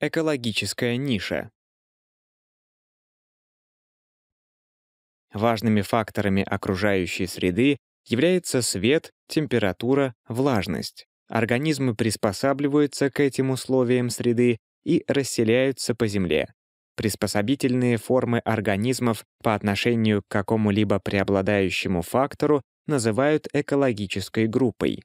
Экологическая ниша. Важными факторами окружающей среды является свет, температура, влажность. Организмы приспосабливаются к этим условиям среды и расселяются по земле. Приспособительные формы организмов по отношению к какому-либо преобладающему фактору называют экологической группой.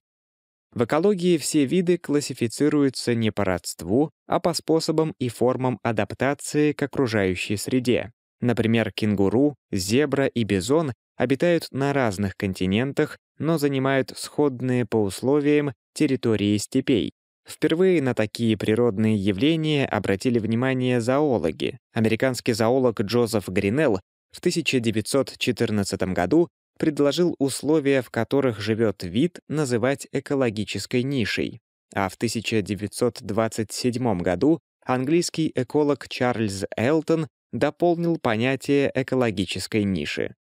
В экологии все виды классифицируются не по родству, а по способам и формам адаптации к окружающей среде. Например, кенгуру, зебра и бизон обитают на разных континентах, но занимают сходные по условиям территории степей. Впервые на такие природные явления обратили внимание зоологи. Американский зоолог Джозеф Гринелл в 1914 году предложил условия, в которых живет вид, называть экологической нишей. А в 1927 году английский эколог Чарльз Элтон дополнил понятие экологической ниши.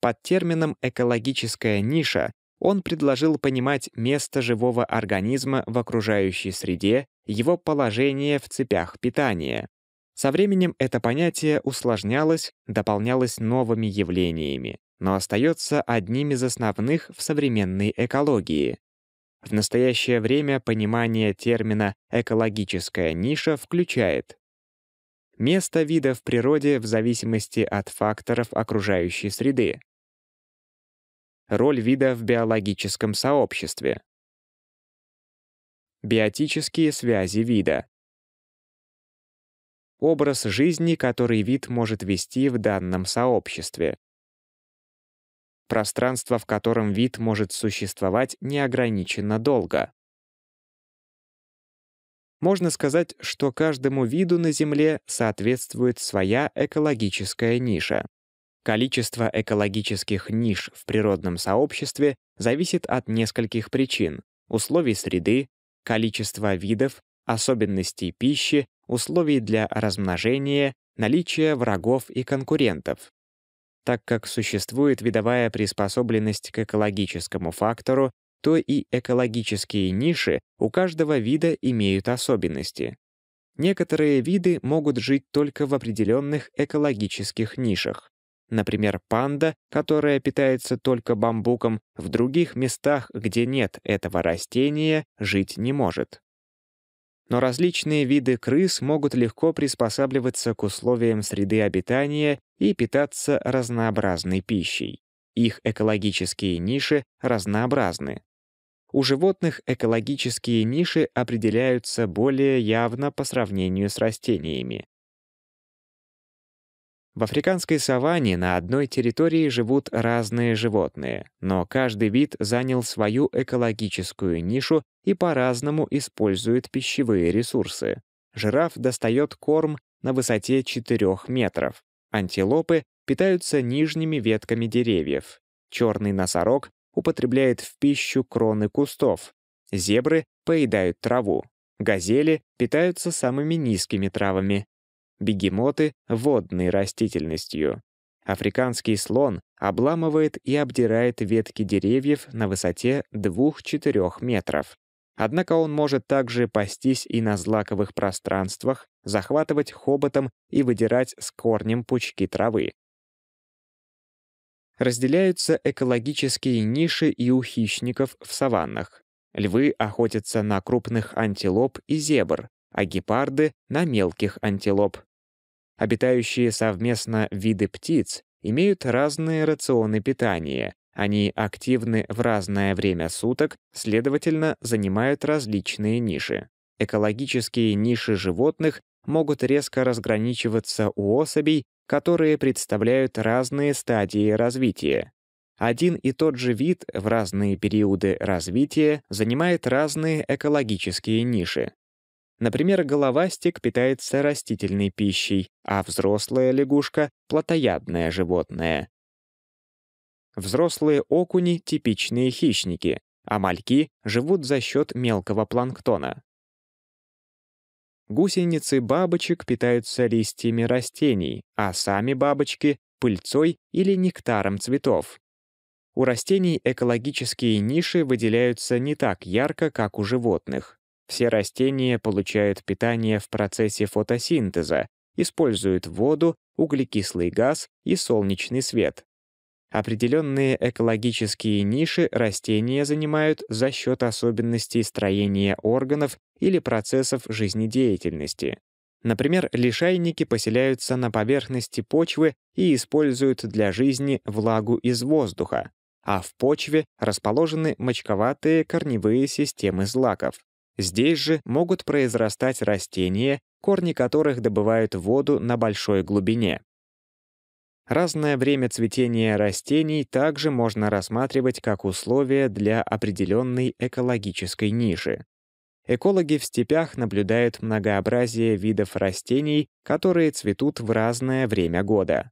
Под термином «экологическая ниша» он предложил понимать место живого организма в окружающей среде, его положение в цепях питания. Со временем это понятие усложнялось, дополнялось новыми явлениями но остается одним из основных в современной экологии. В настоящее время понимание термина «экологическая ниша» включает место вида в природе в зависимости от факторов окружающей среды, роль вида в биологическом сообществе, биотические связи вида, образ жизни, который вид может вести в данном сообществе, пространство, в котором вид может существовать неограниченно долго. Можно сказать, что каждому виду на Земле соответствует своя экологическая ниша. Количество экологических ниш в природном сообществе зависит от нескольких причин — условий среды, количества видов, особенностей пищи, условий для размножения, наличия врагов и конкурентов так как существует видовая приспособленность к экологическому фактору, то и экологические ниши у каждого вида имеют особенности. Некоторые виды могут жить только в определенных экологических нишах. Например, панда, которая питается только бамбуком, в других местах, где нет этого растения, жить не может но различные виды крыс могут легко приспосабливаться к условиям среды обитания и питаться разнообразной пищей. Их экологические ниши разнообразны. У животных экологические ниши определяются более явно по сравнению с растениями. В африканской саванне на одной территории живут разные животные, но каждый вид занял свою экологическую нишу и по-разному использует пищевые ресурсы. Жираф достает корм на высоте 4 метров. Антилопы питаются нижними ветками деревьев. Черный носорог употребляет в пищу кроны кустов. Зебры поедают траву. Газели питаются самыми низкими травами бегемоты — водной растительностью. Африканский слон обламывает и обдирает ветки деревьев на высоте 2-4 метров. Однако он может также пастись и на злаковых пространствах, захватывать хоботом и выдирать с корнем пучки травы. Разделяются экологические ниши и у хищников в саваннах. Львы охотятся на крупных антилоп и зебр, а гепарды — на мелких антилоп. Обитающие совместно виды птиц имеют разные рационы питания, они активны в разное время суток, следовательно, занимают различные ниши. Экологические ниши животных могут резко разграничиваться у особей, которые представляют разные стадии развития. Один и тот же вид в разные периоды развития занимает разные экологические ниши. Например, головастик питается растительной пищей, а взрослая лягушка — плотоядное животное. Взрослые окуни — типичные хищники, а мальки живут за счет мелкого планктона. Гусеницы бабочек питаются листьями растений, а сами бабочки — пыльцой или нектаром цветов. У растений экологические ниши выделяются не так ярко, как у животных. Все растения получают питание в процессе фотосинтеза, используют воду, углекислый газ и солнечный свет. Определенные экологические ниши растения занимают за счет особенностей строения органов или процессов жизнедеятельности. Например, лишайники поселяются на поверхности почвы и используют для жизни влагу из воздуха, а в почве расположены мочковатые корневые системы злаков. Здесь же могут произрастать растения, корни которых добывают воду на большой глубине. Разное время цветения растений также можно рассматривать как условие для определенной экологической ниши. Экологи в степях наблюдают многообразие видов растений, которые цветут в разное время года.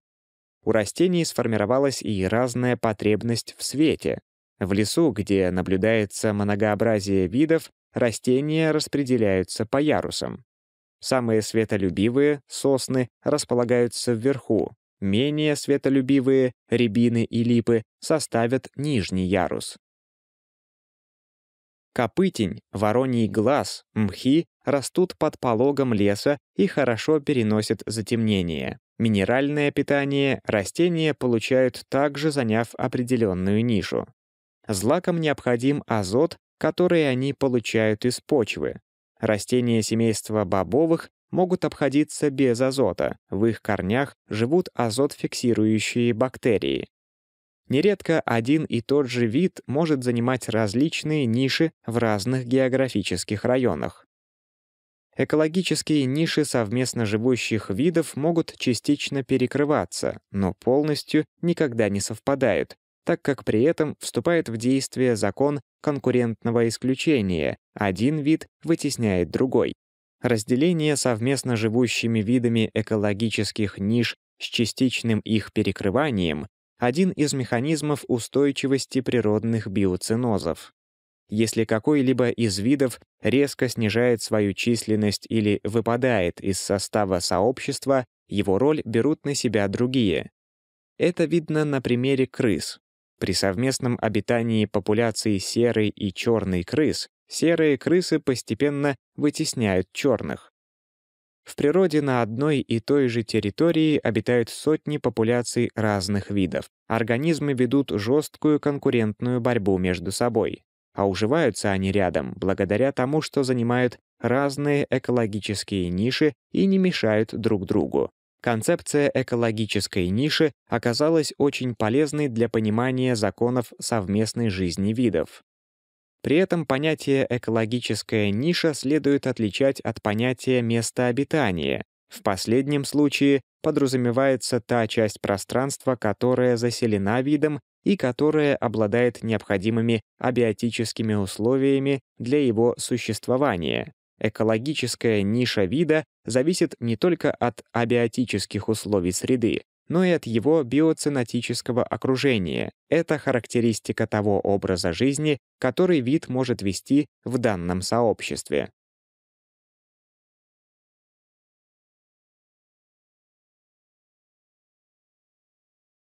У растений сформировалась и разная потребность в свете. В лесу, где наблюдается многообразие видов, растения распределяются по ярусам. Самые светолюбивые, сосны, располагаются вверху, менее светолюбивые, рябины и липы, составят нижний ярус. Копытень, вороний глаз, мхи растут под пологом леса и хорошо переносят затемнение. Минеральное питание растения получают также заняв определенную нишу. Злакам необходим азот которые они получают из почвы. Растения семейства бобовых могут обходиться без азота, в их корнях живут азотфиксирующие бактерии. Нередко один и тот же вид может занимать различные ниши в разных географических районах. Экологические ниши совместно живущих видов могут частично перекрываться, но полностью никогда не совпадают, так как при этом вступает в действие закон конкурентного исключения, один вид вытесняет другой. Разделение совместно живущими видами экологических ниш с частичным их перекрыванием — один из механизмов устойчивости природных биоценозов. Если какой-либо из видов резко снижает свою численность или выпадает из состава сообщества, его роль берут на себя другие. Это видно на примере крыс. При совместном обитании популяции серой и черной крыс серые крысы постепенно вытесняют черных. В природе на одной и той же территории обитают сотни популяций разных видов. Организмы ведут жесткую конкурентную борьбу между собой. А уживаются они рядом благодаря тому, что занимают разные экологические ниши и не мешают друг другу концепция экологической ниши оказалась очень полезной для понимания законов совместной жизни видов. При этом понятие «экологическая ниша» следует отличать от понятия «место обитания». В последнем случае подразумевается та часть пространства, которая заселена видом и которая обладает необходимыми абиотическими условиями для его существования. Экологическая ниша вида зависит не только от абиотических условий среды, но и от его биоценотического окружения. Это характеристика того образа жизни, который вид может вести в данном сообществе.